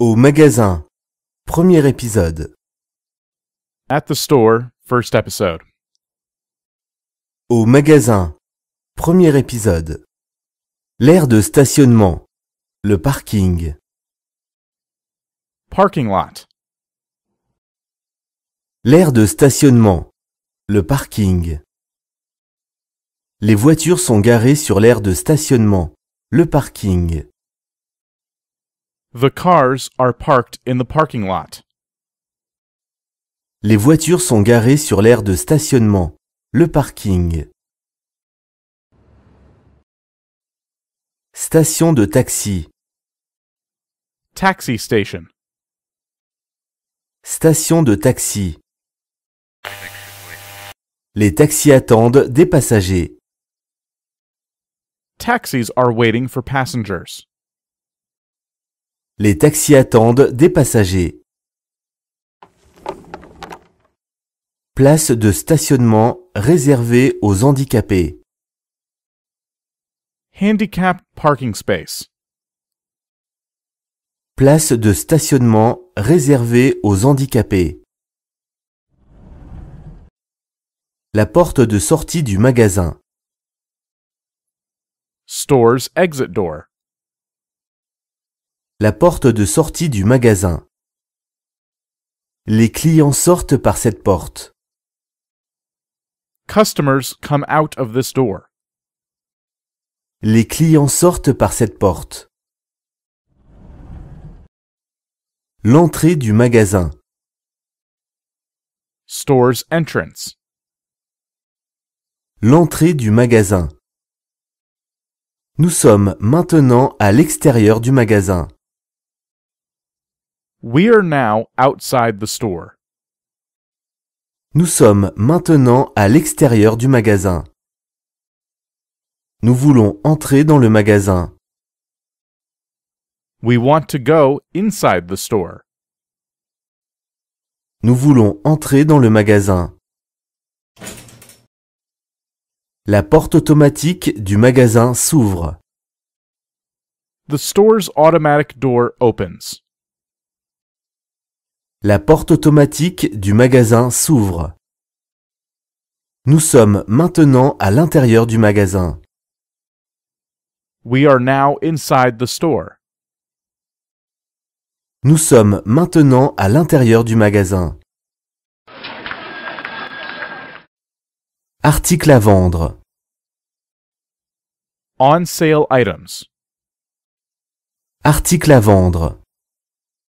Au magasin. Premier épisode. At the store, first episode. Au magasin. Premier épisode. L'aire de stationnement. Le parking. Parking lot. L'aire de stationnement. Le parking. Les voitures sont garées sur l'aire de stationnement. Le parking. The cars are parked in the parking lot. Les voitures sont garées sur l'aire de stationnement, le parking. Station de taxi. Taxi station. Station de taxi. Les taxis attendent des passagers. Taxis are waiting for passengers. Les taxis attendent des passagers. Place de stationnement réservée aux handicapés. Handicap parking space. Place de stationnement réservée aux handicapés. La porte de sortie du magasin. Store's exit door la porte de sortie du magasin. Les clients sortent par cette porte. Customers come out of Les clients sortent par cette porte. L'entrée du magasin. Store's entrance. L'entrée du magasin. Nous sommes maintenant à l'extérieur du magasin are now outside the store. Nous sommes maintenant à l'extérieur du magasin. Nous voulons entrer dans le magasin. We want to go inside the store. Nous voulons entrer dans le magasin. La porte automatique du magasin s'ouvre. The store's automatic door opens. La porte automatique du magasin s'ouvre. Nous sommes maintenant à l'intérieur du magasin. We are now inside the store. Nous sommes maintenant à l'intérieur du magasin. Articles à vendre. On sale items. Articles à vendre.